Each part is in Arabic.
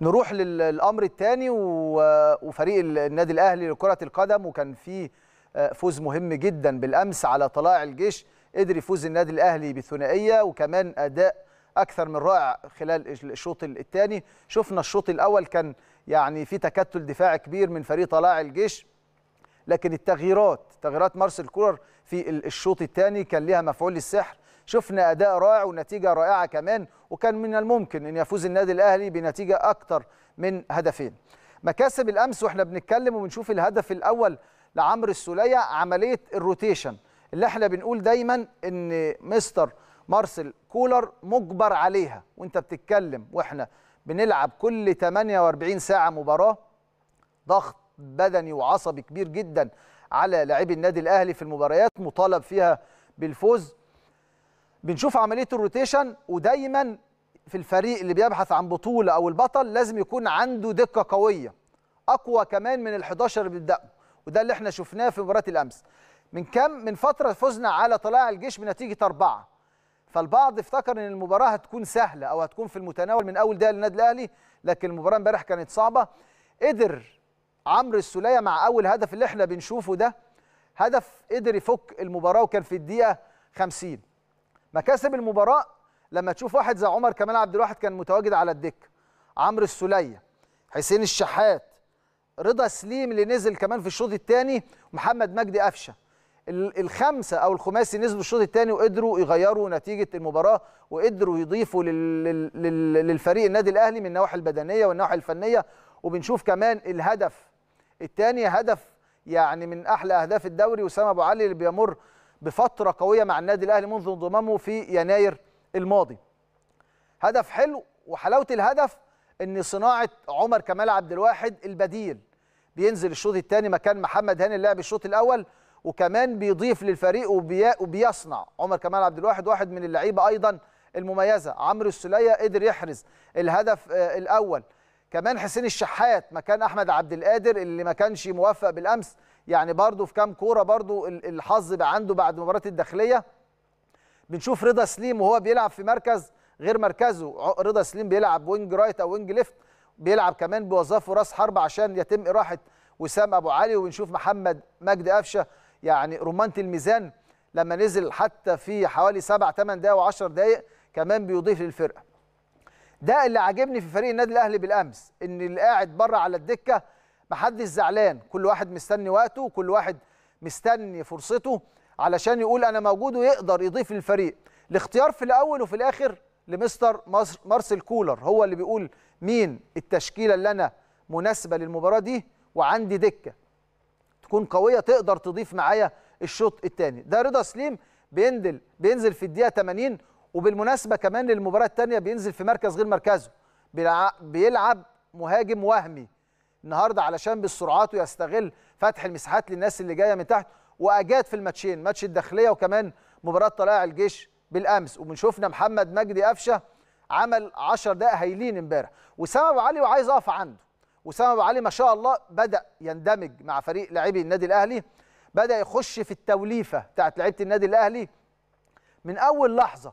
نروح للامر الثاني وفريق النادي الاهلي لكره القدم وكان فيه آه، فوز مهم جدا بالامس على طلائع الجيش قدر يفوز النادي الاهلي بثنائيه وكمان اداء اكثر من رائع خلال الشوط الثاني شفنا الشوط الاول كان يعني في تكتل دفاعي كبير من فريق طلائع الجيش لكن التغييرات تغييرات مارسيل كولر في الشوط الثاني كان ليها مفعول السحر شفنا اداء رائع ونتيجه رائعه كمان وكان من الممكن ان يفوز النادي الاهلي بنتيجه اكتر من هدفين مكاسب الامس واحنا بنتكلم وبنشوف الهدف الاول لعمرو السوليه عمليه الروتيشن اللي احنا بنقول دايما ان مستر مارسيل كولر مجبر عليها وانت بتتكلم واحنا بنلعب كل 48 ساعه مباراه ضغط بدني وعصبي كبير جدا على لاعبي النادي الاهلي في المباريات مطالب فيها بالفوز بنشوف عمليه الروتيشن ودايما في الفريق اللي بيبحث عن بطوله او البطل لازم يكون عنده دقه قويه اقوى كمان من ال11 اللي بيبداوا وده اللي احنا شفناه في مباراه الامس من كام من فتره فزنا على طلائع الجيش بنتيجه أربعة فالبعض افتكر ان المباراه هتكون سهله او هتكون في المتناول من اول دقيقه للنادي الاهلي لكن المباراه امبارح كانت صعبه قدر عمرو السوليه مع اول هدف اللي احنا بنشوفه ده هدف قدر يفك المباراه وكان في الدقيقه 50 مكاسب المباراه لما تشوف واحد زي عمر كمال عبد الواحد كان متواجد على الدكه عمرو السلية حسين الشحات رضا سليم اللي نزل كمان في الشوط الثاني ومحمد مجدي قفشه الخمسه او الخماسي نزلوا الشوط الثاني وقدروا يغيروا نتيجه المباراه وقدروا يضيفوا للفريق النادي الاهلي من النواحي البدنيه والنواحي الفنيه وبنشوف كمان الهدف الثاني هدف يعني من احلى اهداف الدوري وسام ابو علي اللي بيمر بفتره قويه مع النادي الاهلي منذ انضمامه في يناير الماضي هدف حلو وحلاوه الهدف ان صناعه عمر كمال عبد الواحد البديل بينزل الشوط الثاني مكان محمد هاني اللي لعب الشوط الاول وكمان بيضيف للفريق وبي... وبيصنع عمر كمال عبد الواحد واحد من اللعيبه ايضا المميزه عمرو السليه قدر يحرز الهدف آه، الاول كمان حسين الشحات مكان احمد عبد القادر اللي ما كانش موفق بالامس يعني برضه في كام كوره برضه الحظ بقى عنده بعد مباراه الداخليه بنشوف رضا سليم وهو بيلعب في مركز غير مركزه رضا سليم بيلعب وينج رايت او وينج ليفت بيلعب كمان بوظفه راس حربة عشان يتم إراحة وسام أبو علي وبنشوف محمد مجدي قفشة يعني رمانة الميزان لما نزل حتى في حوالي 7 8 دقايق و10 دقايق كمان بيضيف للفرقة ده اللي عاجبني في فريق النادي الأهلي بالأمس إن اللي قاعد بره على الدكة محدش زعلان كل واحد مستني وقته وكل واحد مستني فرصته علشان يقول انا موجود ويقدر يضيف للفريق الاختيار في الاول وفي الاخر لمستر مارسيل كولر هو اللي بيقول مين التشكيله اللي انا مناسبه للمباراه دي وعندي دكه تكون قويه تقدر تضيف معايا الشوط الثاني ده رضا سليم بينزل بينزل في الدقيقه 80 وبالمناسبه كمان للمباراه الثانيه بينزل في مركز غير مركزه بيلعب مهاجم وهمي النهارده علشان بالسرعات ويستغل فتح المساحات للناس اللي جايه من تحت واجاد في الماتشين ماتش الداخليه وكمان مباراه طلائع الجيش بالامس وبنشوفنا محمد مجدي قفشه عمل 10 دقائق هايلين امبارح وسام ابو علي وعايز اقف عنده وسام ابو علي ما شاء الله بدا يندمج مع فريق لاعبي النادي الاهلي بدا يخش في التوليفه بتاعت لعيبه النادي الاهلي من اول لحظه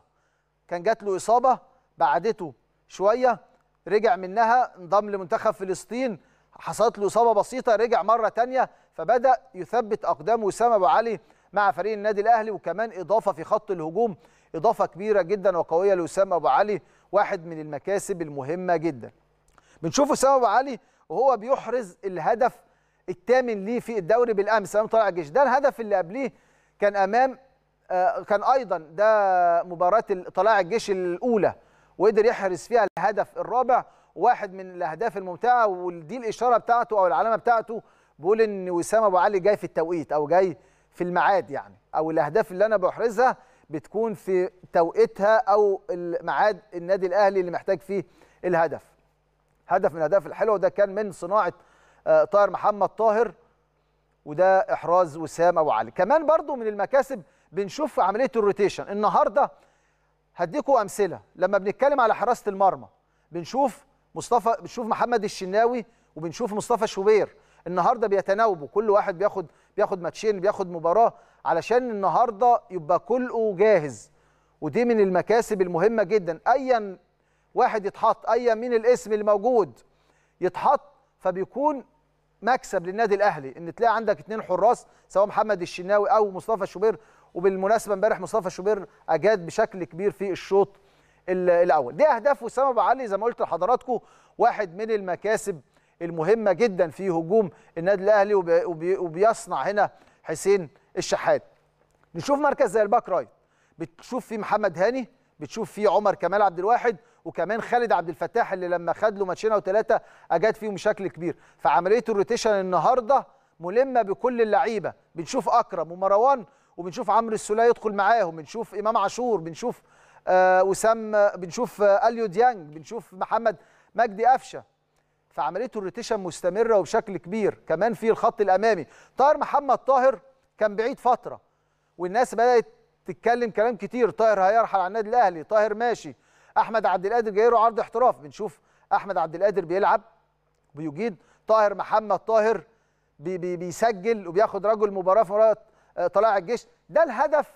كان جات له اصابه بعدته شويه رجع منها انضم لمنتخب فلسطين حصلت له اصابه بسيطه رجع مره ثانيه فبدا يثبت اقدام وسام ابو علي مع فريق النادي الاهلي وكمان اضافه في خط الهجوم اضافه كبيره جدا وقويه لوسام ابو علي واحد من المكاسب المهمه جدا بنشوف وسام ابو علي وهو بيحرز الهدف الثامن ليه في الدوري بالامس امام طلع الجيش ده الهدف اللي قبليه كان امام آه، كان ايضا ده مباراه طلائع الجيش الاولى وقدر يحرز فيها الهدف الرابع واحد من الاهداف الممتعه ودي الاشاره بتاعته او العلامه بتاعته بيقول ان وسام ابو علي جاي في التوقيت او جاي في الميعاد يعني او الاهداف اللي انا بحرزها بتكون في توقيتها او الميعاد النادي الاهلي اللي محتاج فيه الهدف هدف من الاهداف الحلوه ده كان من صناعه آه، طاهر محمد طاهر وده احراز وسام ابو علي كمان برضو من المكاسب بنشوف عمليه الروتيشن النهارده هديكم امثله لما بنتكلم على حراسه المرمى بنشوف مصطفى بنشوف محمد الشناوي وبنشوف مصطفى شوبير النهارده بيتناوبوا كل واحد بياخد بياخد ماتشين بياخد مباراه علشان النهارده يبقى كله جاهز ودي من المكاسب المهمه جدا ايا واحد يتحط ايا مين الاسم اللي موجود يتحط فبيكون مكسب للنادي الاهلي ان تلاقي عندك اثنين حراس سواء محمد الشناوي او مصطفى شوبير وبالمناسبه امبارح مصطفى شوبير اجاد بشكل كبير في الشوط الاول دي اهداف وسام ابو علي زي ما قلت لحضراتكم واحد من المكاسب المهمه جدا في هجوم النادي الاهلي وبيصنع هنا حسين الشحات نشوف مركز زي الباك رايت بتشوف فيه محمد هاني بتشوف فيه عمر كمال عبد الواحد وكمان خالد عبد الفتاح اللي لما خد له ماتشين او ثلاثه اجاد فيهم بشكل كبير فعمليه الروتيشن النهارده ملمه بكل اللعيبه بنشوف اكرم ومروان وبنشوف عمرو السوليه يدخل معاهم بنشوف امام عاشور بنشوف آه، وسام آه، بنشوف آه، اليو ديانج بنشوف محمد مجدي قفشه فعمليته الروتيشن مستمره وبشكل كبير كمان في الخط الامامي طاهر محمد طاهر كان بعيد فتره والناس بدات تتكلم كلام كتير طاهر هيرحل عن النادي الاهلي طاهر ماشي احمد عبد القادر جاي له عرض احتراف بنشوف احمد عبد القادر بيلعب بيجيد طاهر محمد طاهر بي بي بيسجل وبياخد رجل مباراه في مباراه طلائع الجيش ده الهدف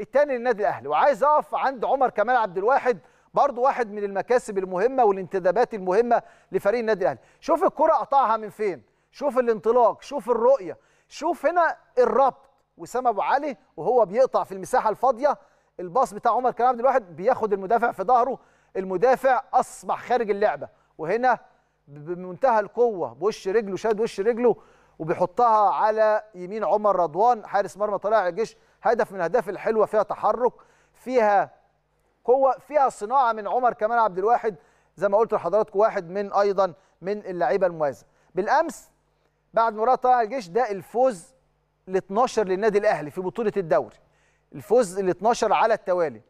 الثاني للنادي الاهلي وعايز اقف عند عمر كمال عبد الواحد برضه واحد من المكاسب المهمه والانتدابات المهمه لفريق النادي الاهلي شوف الكره قطعها من فين شوف الانطلاق شوف الرؤيه شوف هنا الربط وسام ابو علي وهو بيقطع في المساحه الفاضيه الباص بتاع عمر كمال عبد الواحد بياخد المدافع في ظهره المدافع اصبح خارج اللعبه وهنا بمنتهى القوه بوش رجله شاد وش رجله وبيحطها على يمين عمر رضوان حارس مرمى طلائع الجيش هدف من الاهداف الحلوه فيها تحرك فيها قوه فيها صناعه من عمر كمال عبد الواحد زي ما قلت لحضراتكم واحد من ايضا من اللعيبه المميزه بالامس بعد مباراه طلع الجيش ده الفوز ال 12 للنادي الاهلي في بطوله الدوري الفوز ال 12 على التوالي